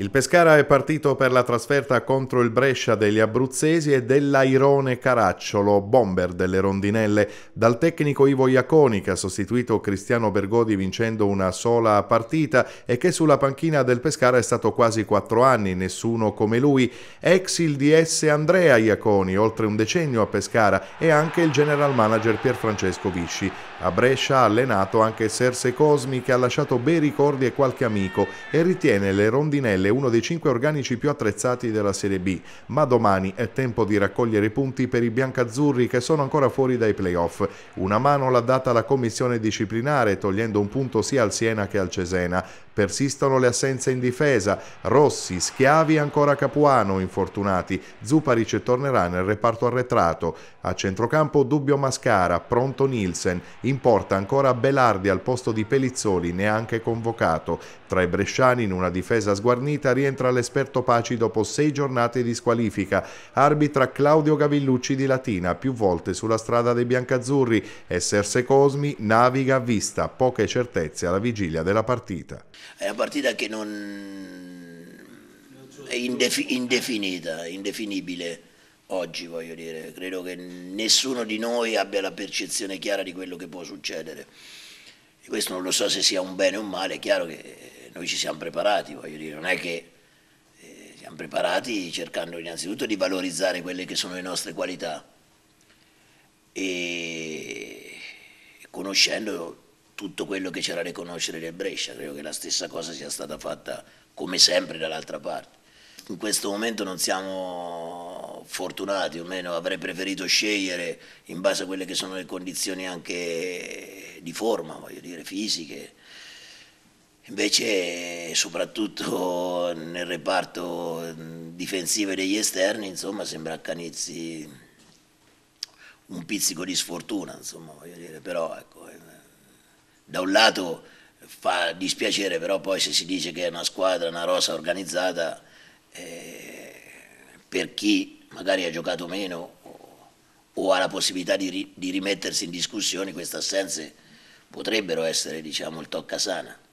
Il Pescara è partito per la trasferta contro il Brescia degli Abruzzesi e dell'Airone Caracciolo, bomber delle rondinelle, dal tecnico Ivo Iaconi che ha sostituito Cristiano Bergodi vincendo una sola partita e che sulla panchina del Pescara è stato quasi quattro anni, nessuno come lui, ex il DS Andrea Iaconi, oltre un decennio a Pescara e anche il general manager Pierfrancesco Visci. A Brescia ha allenato anche Serse Cosmi che ha lasciato bei ricordi e qualche amico e ritiene le rondinelle Gabriele, uno dei cinque organici più attrezzati della Serie B, ma domani è tempo di raccogliere punti per i biancazzurri che sono ancora fuori dai playoff. Una mano l'ha data la commissione disciplinare, togliendo un punto sia al Siena che al Cesena. Persistono le assenze in difesa, Rossi, Schiavi ancora Capuano infortunati, Zuparic tornerà nel reparto arretrato, a centrocampo Dubbio Mascara, pronto Nielsen, in porta ancora Belardi al posto di Pelizzoli neanche convocato, tra i bresciani in una difesa sguarnita rientra l'esperto Paci dopo sei giornate di squalifica, arbitra Claudio Gavillucci di Latina più volte sulla strada dei biancazzurri e Cosmi naviga a vista, poche certezze alla vigilia della partita. È una partita che non è indefi indefinita, indefinibile oggi voglio dire, credo che nessuno di noi abbia la percezione chiara di quello che può succedere. E questo non lo so se sia un bene o un male, è chiaro che noi ci siamo preparati, voglio dire, non è che eh, siamo preparati cercando innanzitutto di valorizzare quelle che sono le nostre qualità e conoscendo tutto quello che c'era da riconoscere del Brescia, credo che la stessa cosa sia stata fatta come sempre dall'altra parte. In questo momento non siamo fortunati, o meno avrei preferito scegliere in base a quelle che sono le condizioni anche di forma, voglio dire, fisiche. Invece soprattutto nel reparto difensivo degli esterni, insomma, sembra Canizzi un pizzico di sfortuna, insomma, voglio dire, però ecco, eh, da un lato fa dispiacere, però poi se si dice che è una squadra, una rosa organizzata, eh, per chi magari ha giocato meno o, o ha la possibilità di, ri, di rimettersi in discussione, queste assenze potrebbero essere diciamo, il toccasana.